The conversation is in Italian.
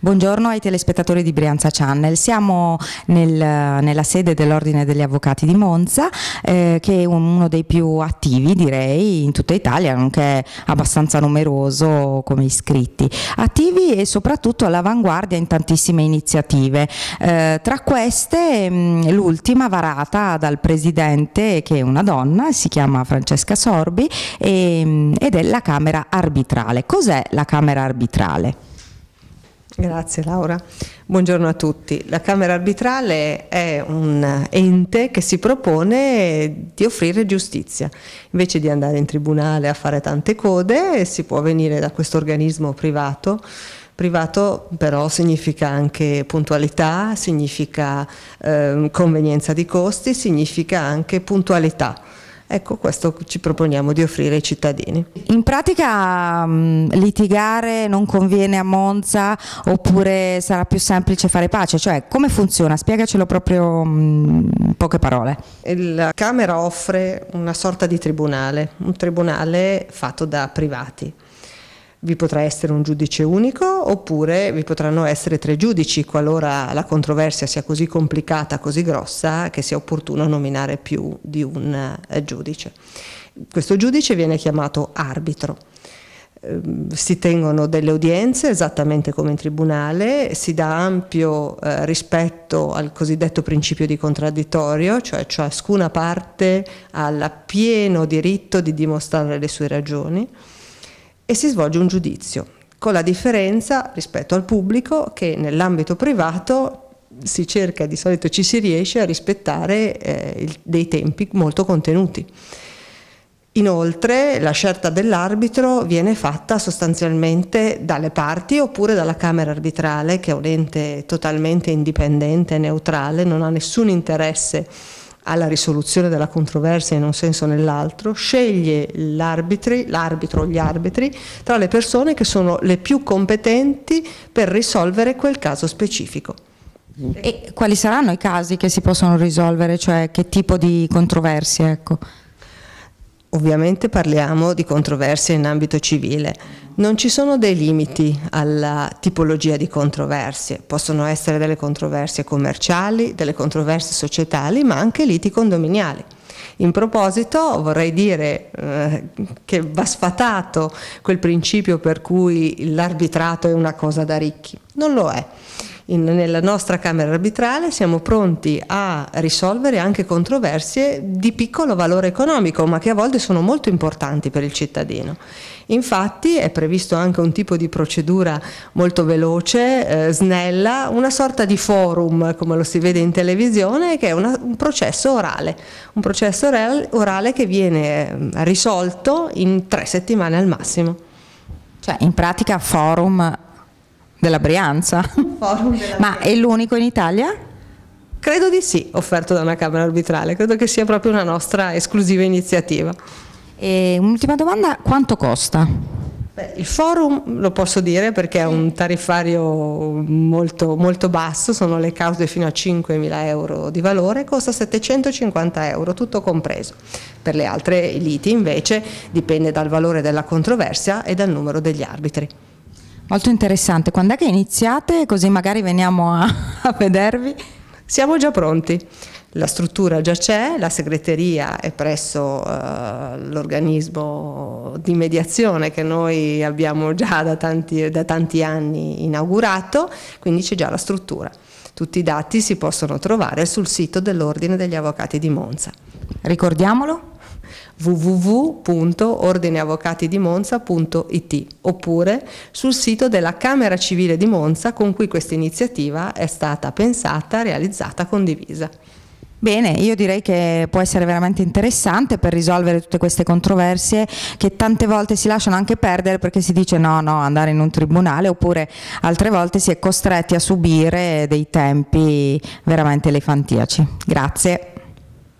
Buongiorno ai telespettatori di Brianza Channel, siamo nel, nella sede dell'Ordine degli Avvocati di Monza eh, che è uno dei più attivi direi in tutta Italia, nonché abbastanza numeroso come iscritti, attivi e soprattutto all'avanguardia in tantissime iniziative, eh, tra queste mm, l'ultima varata dal Presidente che è una donna, si chiama Francesca Sorbi e, mm, ed è la Camera Arbitrale. Cos'è la Camera Arbitrale? Grazie Laura. Buongiorno a tutti. La Camera arbitrale è un ente che si propone di offrire giustizia. Invece di andare in tribunale a fare tante code, si può venire da questo organismo privato Privato però significa anche puntualità, significa eh, convenienza di costi, significa anche puntualità. Ecco, questo ci proponiamo di offrire ai cittadini. In pratica mm, litigare non conviene a Monza oppure sarà più semplice fare pace? Cioè, come funziona? Spiegacelo proprio in mm, poche parole. La Camera offre una sorta di tribunale, un tribunale fatto da privati vi potrà essere un giudice unico oppure vi potranno essere tre giudici qualora la controversia sia così complicata, così grossa che sia opportuno nominare più di un eh, giudice. Questo giudice viene chiamato arbitro ehm, si tengono delle udienze esattamente come in tribunale, si dà ampio eh, rispetto al cosiddetto principio di contraddittorio, cioè ciascuna parte ha il pieno diritto di dimostrare le sue ragioni e si svolge un giudizio, con la differenza rispetto al pubblico che nell'ambito privato si cerca, di solito ci si riesce a rispettare eh, il, dei tempi molto contenuti. Inoltre la scelta dell'arbitro viene fatta sostanzialmente dalle parti oppure dalla Camera arbitrale che è un ente totalmente indipendente, neutrale, non ha nessun interesse alla risoluzione della controversia in un senso o nell'altro, sceglie l'arbitro o gli arbitri tra le persone che sono le più competenti per risolvere quel caso specifico. E quali saranno i casi che si possono risolvere, cioè che tipo di controversie? Ecco? Ovviamente parliamo di controversie in ambito civile. Non ci sono dei limiti alla tipologia di controversie, possono essere delle controversie commerciali, delle controversie societali, ma anche liti condominiali. In proposito vorrei dire eh, che va sfatato quel principio per cui l'arbitrato è una cosa da ricchi. Non lo è in, nella nostra Camera arbitrale siamo pronti a risolvere anche controversie di piccolo valore economico, ma che a volte sono molto importanti per il cittadino. Infatti è previsto anche un tipo di procedura molto veloce, eh, snella, una sorta di forum, come lo si vede in televisione, che è una, un processo orale, un processo orale che viene ehm, risolto in tre settimane al massimo. Cioè, in pratica forum della Brianza. Forum della Ma Brianza. è l'unico in Italia? Credo di sì, offerto da una Camera arbitrale, credo che sia proprio una nostra esclusiva iniziativa. E un'ultima domanda, quanto costa? il forum lo posso dire perché è un tariffario molto, molto basso, sono le cause fino a 5.000 euro di valore, costa 750 euro, tutto compreso. Per le altre liti invece dipende dal valore della controversia e dal numero degli arbitri. Molto interessante. Quando è che iniziate? Così magari veniamo a, a vedervi. Siamo già pronti. La struttura già c'è, la segreteria è presso eh, l'organismo di mediazione che noi abbiamo già da tanti, da tanti anni inaugurato, quindi c'è già la struttura. Tutti i dati si possono trovare sul sito dell'Ordine degli Avvocati di Monza. Ricordiamolo? www.ordineavvocatidimonza.it oppure sul sito della Camera Civile di Monza con cui questa iniziativa è stata pensata, realizzata, condivisa. Bene, io direi che può essere veramente interessante per risolvere tutte queste controversie che tante volte si lasciano anche perdere perché si dice no, no, andare in un tribunale oppure altre volte si è costretti a subire dei tempi veramente elefantiaci. Grazie.